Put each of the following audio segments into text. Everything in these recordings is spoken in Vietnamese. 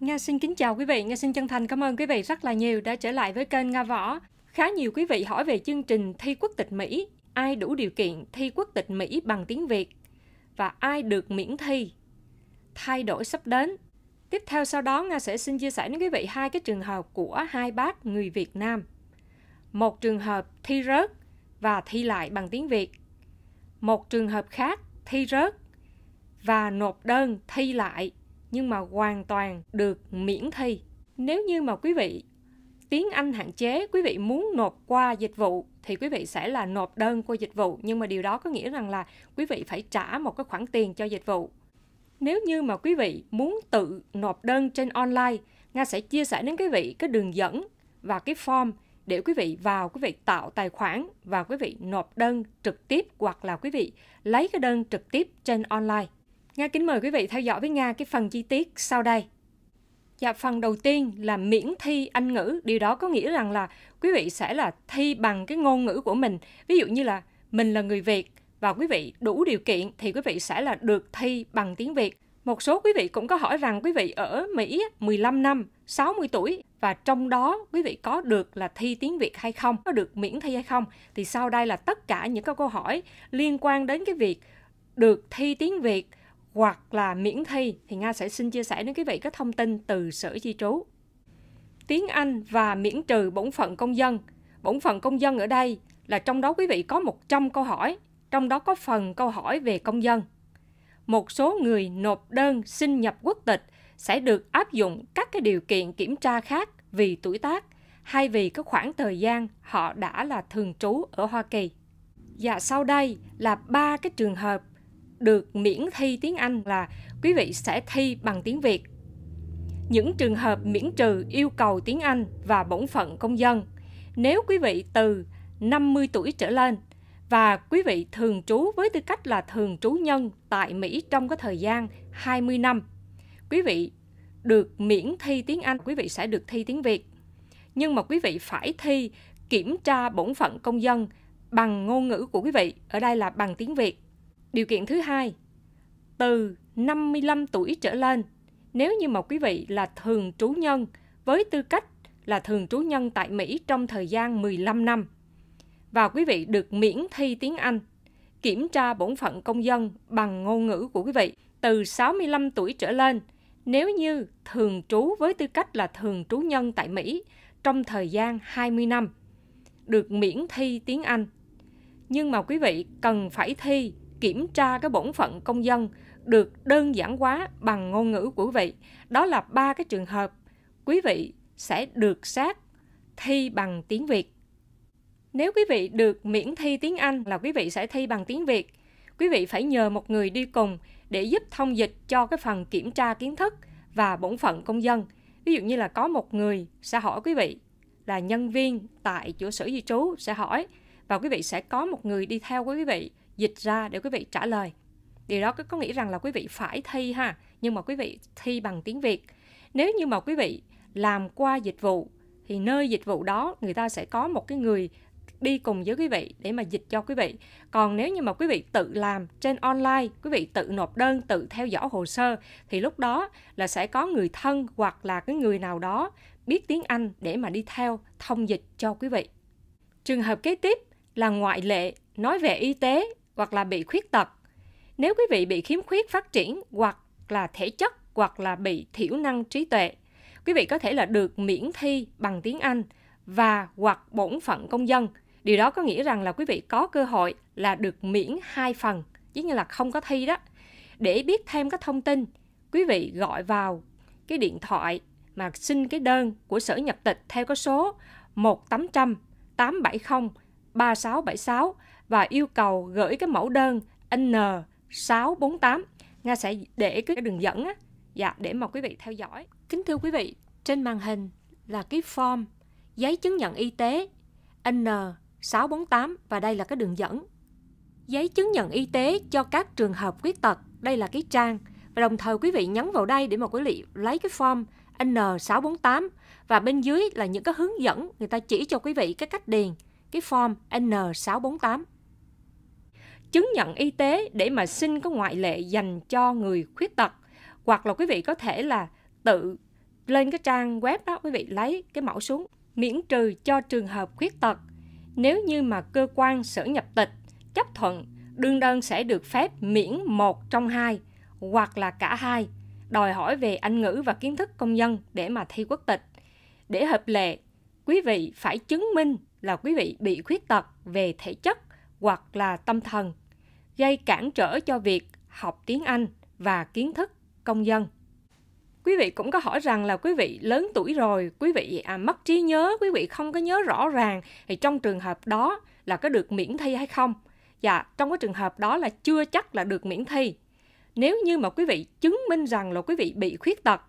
Nga xin kính chào quý vị, Nga xin chân thành cảm ơn quý vị rất là nhiều đã trở lại với kênh Nga Võ. Khá nhiều quý vị hỏi về chương trình thi quốc tịch Mỹ, ai đủ điều kiện thi quốc tịch Mỹ bằng tiếng Việt và ai được miễn thi. Thay đổi sắp đến. Tiếp theo sau đó Nga sẽ xin chia sẻ đến quý vị hai cái trường hợp của hai bác người Việt Nam. Một trường hợp thi rớt và thi lại bằng tiếng Việt. Một trường hợp khác thi rớt và nộp đơn thi lại nhưng mà hoàn toàn được miễn thi. Nếu như mà quý vị tiếng Anh hạn chế, quý vị muốn nộp qua dịch vụ thì quý vị sẽ là nộp đơn qua dịch vụ, nhưng mà điều đó có nghĩa rằng là quý vị phải trả một cái khoản tiền cho dịch vụ. Nếu như mà quý vị muốn tự nộp đơn trên online, Nga sẽ chia sẻ đến quý vị cái đường dẫn và cái form để quý vị vào quý vị tạo tài khoản và quý vị nộp đơn trực tiếp hoặc là quý vị lấy cái đơn trực tiếp trên online. Nga kính mời quý vị theo dõi với Nga cái phần chi tiết sau đây. Dạ, phần đầu tiên là miễn thi Anh ngữ. Điều đó có nghĩa rằng là quý vị sẽ là thi bằng cái ngôn ngữ của mình. Ví dụ như là mình là người Việt và quý vị đủ điều kiện thì quý vị sẽ là được thi bằng tiếng Việt. Một số quý vị cũng có hỏi rằng quý vị ở Mỹ 15 năm, 60 tuổi và trong đó quý vị có được là thi tiếng Việt hay không, có được miễn thi hay không. Thì sau đây là tất cả những câu hỏi liên quan đến cái việc được thi tiếng Việt hoặc là miễn thi thì Nga sẽ xin chia sẻ đến quý vị các thông tin từ sở di trú. Tiếng Anh và miễn trừ bổn phận công dân. Bổn phận công dân ở đây là trong đó quý vị có 100 câu hỏi, trong đó có phần câu hỏi về công dân. Một số người nộp đơn xin nhập quốc tịch sẽ được áp dụng các cái điều kiện kiểm tra khác vì tuổi tác hay vì cái khoảng thời gian họ đã là thường trú ở Hoa Kỳ. Và dạ, sau đây là ba cái trường hợp được miễn thi tiếng Anh là quý vị sẽ thi bằng tiếng Việt. Những trường hợp miễn trừ yêu cầu tiếng Anh và bổn phận công dân. Nếu quý vị từ 50 tuổi trở lên và quý vị thường trú với tư cách là thường trú nhân tại Mỹ trong cái thời gian 20 năm, quý vị được miễn thi tiếng Anh, quý vị sẽ được thi tiếng Việt. Nhưng mà quý vị phải thi kiểm tra bổn phận công dân bằng ngôn ngữ của quý vị, ở đây là bằng tiếng Việt Điều kiện thứ hai, từ 55 tuổi trở lên, nếu như một quý vị là thường trú nhân với tư cách là thường trú nhân tại Mỹ trong thời gian 15 năm và quý vị được miễn thi tiếng Anh, kiểm tra bổn phận công dân bằng ngôn ngữ của quý vị từ 65 tuổi trở lên nếu như thường trú với tư cách là thường trú nhân tại Mỹ trong thời gian 20 năm, được miễn thi tiếng Anh. Nhưng mà quý vị cần phải thi kiểm tra cái bổn phận công dân được đơn giản hóa bằng ngôn ngữ của quý vị. Đó là ba cái trường hợp quý vị sẽ được xét thi bằng tiếng Việt. Nếu quý vị được miễn thi tiếng Anh là quý vị sẽ thi bằng tiếng Việt. Quý vị phải nhờ một người đi cùng để giúp thông dịch cho cái phần kiểm tra kiến thức và bổn phận công dân. Ví dụ như là có một người sẽ hỏi quý vị là nhân viên tại chỗ sở di trú sẽ hỏi và quý vị sẽ có một người đi theo quý vị dịch ra để quý vị trả lời. Điều đó có nghĩa rằng là quý vị phải thi ha, nhưng mà quý vị thi bằng tiếng Việt. Nếu như mà quý vị làm qua dịch vụ thì nơi dịch vụ đó người ta sẽ có một cái người đi cùng với quý vị để mà dịch cho quý vị. Còn nếu như mà quý vị tự làm trên online, quý vị tự nộp đơn, tự theo dõi hồ sơ thì lúc đó là sẽ có người thân hoặc là cái người nào đó biết tiếng Anh để mà đi theo thông dịch cho quý vị. Trường hợp kế tiếp là ngoại lệ nói về y tế hoặc là bị khuyết tật. Nếu quý vị bị khiếm khuyết phát triển hoặc là thể chất hoặc là bị thiểu năng trí tuệ, quý vị có thể là được miễn thi bằng tiếng Anh và hoặc bổn phận công dân. Điều đó có nghĩa rằng là quý vị có cơ hội là được miễn hai phần, chứ như là không có thi đó. Để biết thêm các thông tin, quý vị gọi vào cái điện thoại mà xin cái đơn của sở nhập tịch theo có số 1 800 870 3676 và yêu cầu gửi cái mẫu đơn N648. Nga sẽ để cái đường dẫn á, dạ, để mà quý vị theo dõi. Kính thưa quý vị, trên màn hình là cái form giấy chứng nhận y tế N648 và đây là cái đường dẫn. Giấy chứng nhận y tế cho các trường hợp khuyết tật, đây là cái trang. Và đồng thời quý vị nhấn vào đây để mà quý vị lấy cái form N648 và bên dưới là những cái hướng dẫn người ta chỉ cho quý vị cái cách điền cái form N648 chứng nhận y tế để mà xin có ngoại lệ dành cho người khuyết tật hoặc là quý vị có thể là tự lên cái trang web đó quý vị lấy cái mẫu xuống miễn trừ cho trường hợp khuyết tật nếu như mà cơ quan sở nhập tịch chấp thuận đương đơn sẽ được phép miễn một trong hai hoặc là cả hai đòi hỏi về anh ngữ và kiến thức công dân để mà thi quốc tịch để hợp lệ quý vị phải chứng minh là quý vị bị khuyết tật về thể chất hoặc là tâm thần, gây cản trở cho việc học tiếng Anh và kiến thức công dân. Quý vị cũng có hỏi rằng là quý vị lớn tuổi rồi, quý vị à, mất trí nhớ, quý vị không có nhớ rõ ràng thì trong trường hợp đó là có được miễn thi hay không? Dạ, trong cái trường hợp đó là chưa chắc là được miễn thi. Nếu như mà quý vị chứng minh rằng là quý vị bị khuyết tật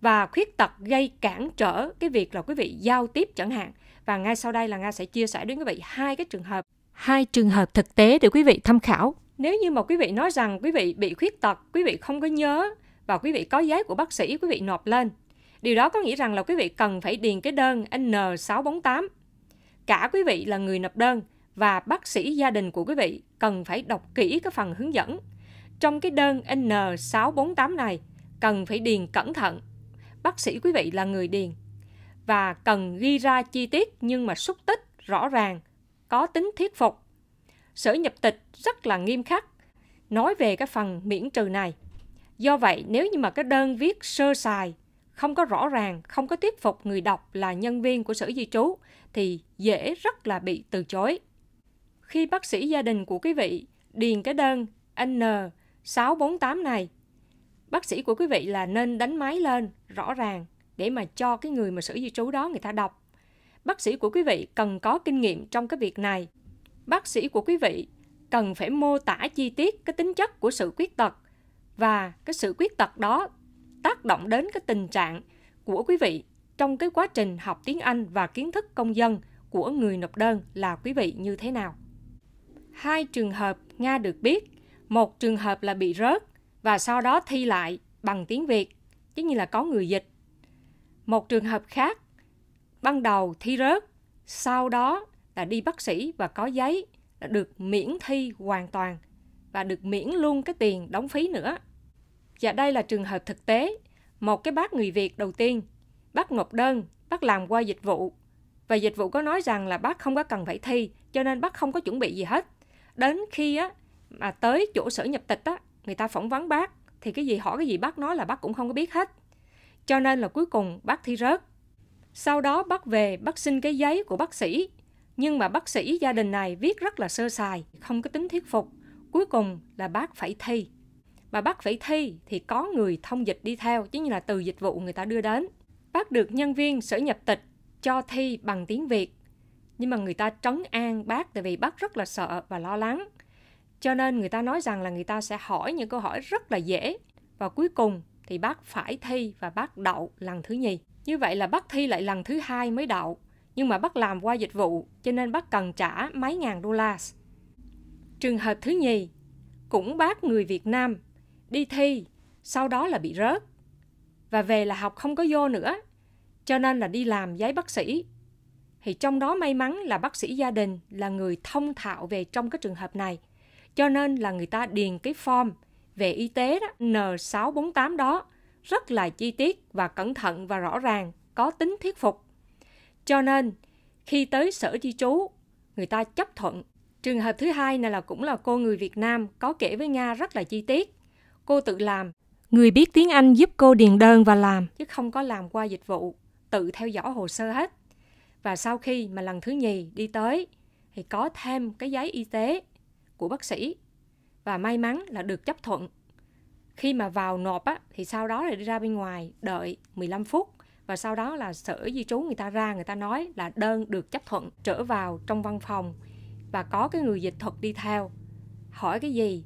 và khuyết tật gây cản trở cái việc là quý vị giao tiếp chẳng hạn. Và ngay sau đây là Nga sẽ chia sẻ đến quý vị hai cái trường hợp hai trường hợp thực tế để quý vị tham khảo. Nếu như mà quý vị nói rằng quý vị bị khuyết tật, quý vị không có nhớ và quý vị có giấy của bác sĩ quý vị nộp lên. Điều đó có nghĩa rằng là quý vị cần phải điền cái đơn N648. Cả quý vị là người nộp đơn và bác sĩ gia đình của quý vị cần phải đọc kỹ cái phần hướng dẫn. Trong cái đơn N648 này cần phải điền cẩn thận. Bác sĩ quý vị là người điền và cần ghi ra chi tiết nhưng mà xúc tích rõ ràng có tính thuyết phục. Sở nhập tịch rất là nghiêm khắc nói về cái phần miễn trừ này. Do vậy, nếu như mà cái đơn viết sơ sài, không có rõ ràng, không có thuyết phục người đọc là nhân viên của sở di trú thì dễ rất là bị từ chối. Khi bác sĩ gia đình của quý vị điền cái đơn N648 này, bác sĩ của quý vị là nên đánh máy lên rõ ràng để mà cho cái người mà sở di trú đó người ta đọc bác sĩ của quý vị cần có kinh nghiệm trong cái việc này. Bác sĩ của quý vị cần phải mô tả chi tiết cái tính chất của sự khuyết tật và cái sự khuyết tật đó tác động đến cái tình trạng của quý vị trong cái quá trình học tiếng Anh và kiến thức công dân của người nộp đơn là quý vị như thế nào. Hai trường hợp Nga được biết, một trường hợp là bị rớt và sau đó thi lại bằng tiếng Việt, chứ như là có người dịch. Một trường hợp khác ban đầu thi rớt, sau đó là đi bác sĩ và có giấy là được miễn thi hoàn toàn và được miễn luôn cái tiền đóng phí nữa. Và đây là trường hợp thực tế, một cái bác người Việt đầu tiên, bác nộp đơn, bác làm qua dịch vụ và dịch vụ có nói rằng là bác không có cần phải thi cho nên bác không có chuẩn bị gì hết. Đến khi á mà tới chỗ sở nhập tịch á, người ta phỏng vấn bác thì cái gì hỏi cái gì bác nói là bác cũng không có biết hết. Cho nên là cuối cùng bác thi rớt sau đó bác về, bác xin cái giấy của bác sĩ. Nhưng mà bác sĩ gia đình này viết rất là sơ sài, không có tính thuyết phục. Cuối cùng là bác phải thi. Mà bác phải thi thì có người thông dịch đi theo, chứ như là từ dịch vụ người ta đưa đến. Bác được nhân viên sở nhập tịch cho thi bằng tiếng Việt. Nhưng mà người ta trấn an bác tại vì bác rất là sợ và lo lắng. Cho nên người ta nói rằng là người ta sẽ hỏi những câu hỏi rất là dễ. Và cuối cùng thì bác phải thi và bác đậu lần thứ nhì. Như vậy là bác thi lại lần thứ hai mới đậu, nhưng mà bác làm qua dịch vụ cho nên bác cần trả mấy ngàn đô la. Trường hợp thứ nhì, cũng bác người Việt Nam, đi thi, sau đó là bị rớt. Và về là học không có vô nữa, cho nên là đi làm giấy bác sĩ. Thì trong đó may mắn là bác sĩ gia đình là người thông thạo về trong cái trường hợp này. Cho nên là người ta điền cái form về y tế đó, N648 đó rất là chi tiết và cẩn thận và rõ ràng, có tính thuyết phục. Cho nên, khi tới sở di trú, người ta chấp thuận. Trường hợp thứ hai này là cũng là cô người Việt Nam có kể với Nga rất là chi tiết. Cô tự làm. Người biết tiếng Anh giúp cô điền đơn và làm. Chứ không có làm qua dịch vụ, tự theo dõi hồ sơ hết. Và sau khi mà lần thứ nhì đi tới, thì có thêm cái giấy y tế của bác sĩ. Và may mắn là được chấp thuận khi mà vào nộp á, thì sau đó là đi ra bên ngoài đợi 15 phút và sau đó là sở di trú người ta ra người ta nói là đơn được chấp thuận trở vào trong văn phòng và có cái người dịch thuật đi theo hỏi cái gì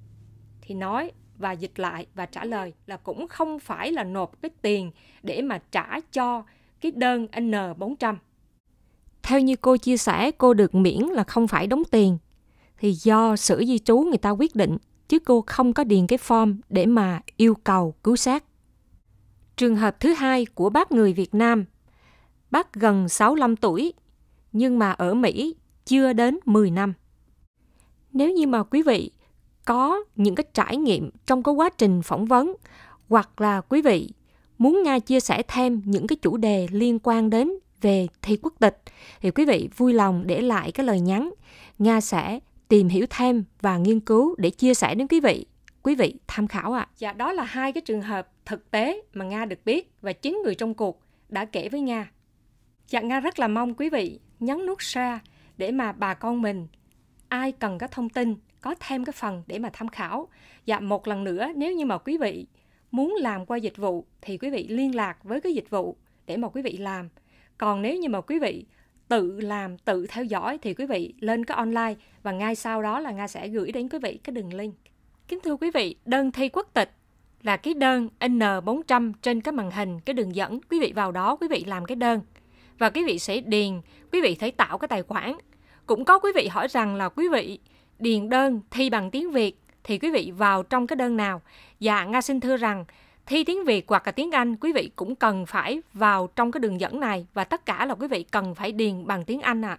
thì nói và dịch lại và trả lời là cũng không phải là nộp cái tiền để mà trả cho cái đơn N400. Theo như cô chia sẻ, cô được miễn là không phải đóng tiền thì do sở di trú người ta quyết định chứ cô không có điền cái form để mà yêu cầu cứu xác Trường hợp thứ hai của bác người Việt Nam. Bác gần 65 tuổi, nhưng mà ở Mỹ chưa đến 10 năm. Nếu như mà quý vị có những cái trải nghiệm trong cái quá trình phỏng vấn hoặc là quý vị muốn Nga chia sẻ thêm những cái chủ đề liên quan đến về thi quốc tịch thì quý vị vui lòng để lại cái lời nhắn Nga sẽ tìm hiểu thêm và nghiên cứu để chia sẻ đến quý vị quý vị tham khảo ạ. À. Dạ đó là hai cái trường hợp thực tế mà Nga được biết và chính người trong cuộc đã kể với Nga. Dạ Nga rất là mong quý vị nhấn nút share để mà bà con mình ai cần cái thông tin có thêm cái phần để mà tham khảo. Dạ một lần nữa nếu như mà quý vị muốn làm qua dịch vụ thì quý vị liên lạc với cái dịch vụ để mà quý vị làm. Còn nếu như mà quý vị tự làm tự theo dõi thì quý vị lên cái online và ngay sau đó là nga sẽ gửi đến quý vị cái đường link kính thưa quý vị đơn thi quốc tịch là cái đơn N400 trên cái màn hình, cái đường dẫn. Quý vị vào đó, quý vị làm cái đơn. Và quý vị sẽ điền, quý vị thấy tạo cái tài khoản. Cũng có quý vị hỏi rằng là quý vị điền đơn thi bằng tiếng Việt thì quý vị vào trong cái đơn nào? Dạ, Nga xin thưa rằng thi tiếng Việt hoặc là tiếng Anh, quý vị cũng cần phải vào trong cái đường dẫn này và tất cả là quý vị cần phải điền bằng tiếng Anh ạ. À.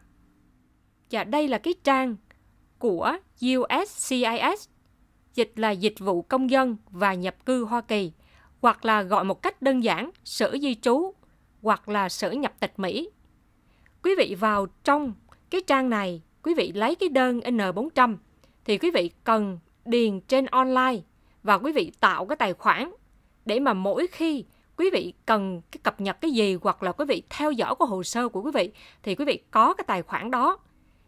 Dạ, và đây là cái trang của USCIS, dịch là Dịch vụ Công dân và Nhập cư Hoa Kỳ, hoặc là gọi một cách đơn giản Sở Di trú hoặc là Sở Nhập tịch Mỹ. Quý vị vào trong cái trang này, quý vị lấy cái đơn N400 thì quý vị cần điền trên online và quý vị tạo cái tài khoản để mà mỗi khi quý vị cần cái cập nhật cái gì hoặc là quý vị theo dõi cái hồ sơ của quý vị thì quý vị có cái tài khoản đó.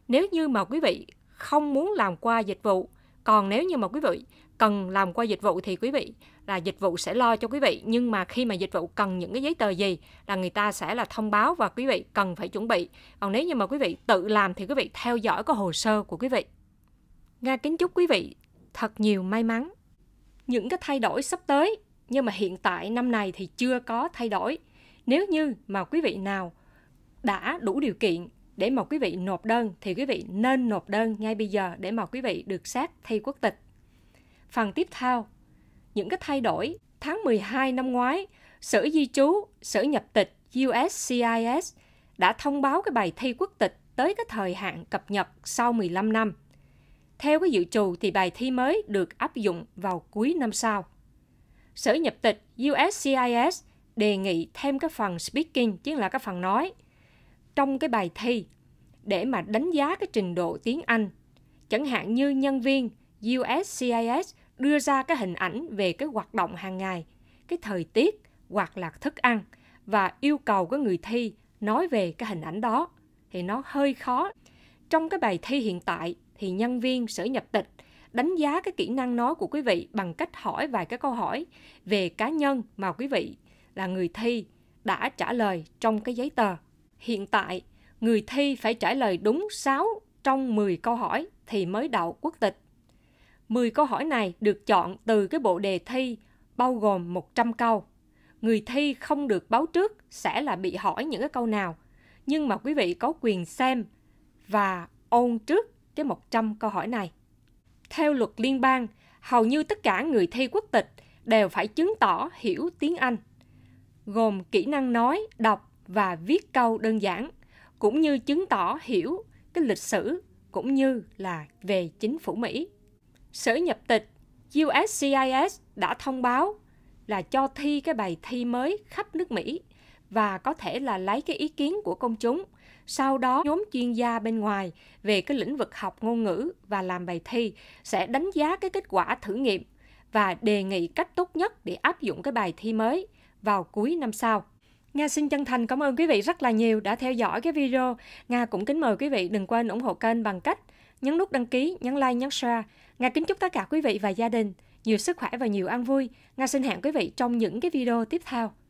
Nếu như mà quý vị không muốn làm qua dịch vụ, còn nếu như mà quý vị cần làm qua dịch vụ thì quý vị là dịch vụ sẽ lo cho quý vị nhưng mà khi mà dịch vụ cần những cái giấy tờ gì là người ta sẽ là thông báo và quý vị cần phải chuẩn bị. Còn nếu như mà quý vị tự làm thì quý vị theo dõi cái hồ sơ của quý vị. Nga kính chúc quý vị thật nhiều may mắn. Những cái thay đổi sắp tới nhưng mà hiện tại năm này thì chưa có thay đổi. Nếu như mà quý vị nào đã đủ điều kiện để mà quý vị nộp đơn thì quý vị nên nộp đơn ngay bây giờ để mà quý vị được xét thi quốc tịch. Phần tiếp theo, những cái thay đổi tháng 12 năm ngoái, Sở Di trú, Sở Nhập tịch USCIS đã thông báo cái bài thi quốc tịch tới cái thời hạn cập nhật sau 15 năm. Theo cái dự trù thì bài thi mới được áp dụng vào cuối năm sau. Sở nhập tịch USCIS đề nghị thêm cái phần speaking, chứ là cái phần nói, trong cái bài thi để mà đánh giá cái trình độ tiếng Anh. Chẳng hạn như nhân viên USCIS đưa ra cái hình ảnh về cái hoạt động hàng ngày, cái thời tiết hoặc là thức ăn và yêu cầu cái người thi nói về cái hình ảnh đó thì nó hơi khó. Trong cái bài thi hiện tại thì nhân viên sở nhập tịch đánh giá cái kỹ năng nói của quý vị bằng cách hỏi vài cái câu hỏi về cá nhân mà quý vị là người thi đã trả lời trong cái giấy tờ. Hiện tại, người thi phải trả lời đúng 6 trong 10 câu hỏi thì mới đậu quốc tịch. 10 câu hỏi này được chọn từ cái bộ đề thi bao gồm 100 câu. Người thi không được báo trước sẽ là bị hỏi những cái câu nào, nhưng mà quý vị có quyền xem và ôn trước cái 100 câu hỏi này. Theo luật liên bang, hầu như tất cả người thi quốc tịch đều phải chứng tỏ hiểu tiếng Anh, gồm kỹ năng nói, đọc và viết câu đơn giản, cũng như chứng tỏ hiểu cái lịch sử cũng như là về chính phủ Mỹ. Sở nhập tịch USCIS đã thông báo là cho thi cái bài thi mới khắp nước Mỹ và có thể là lấy cái ý kiến của công chúng – sau đó, nhóm chuyên gia bên ngoài về cái lĩnh vực học ngôn ngữ và làm bài thi sẽ đánh giá cái kết quả thử nghiệm và đề nghị cách tốt nhất để áp dụng cái bài thi mới vào cuối năm sau. Nga xin chân thành cảm ơn quý vị rất là nhiều đã theo dõi cái video. Nga cũng kính mời quý vị đừng quên ủng hộ kênh bằng cách nhấn nút đăng ký, nhấn like, nhấn share. Nga kính chúc tất cả quý vị và gia đình nhiều sức khỏe và nhiều an vui. Nga xin hẹn quý vị trong những cái video tiếp theo.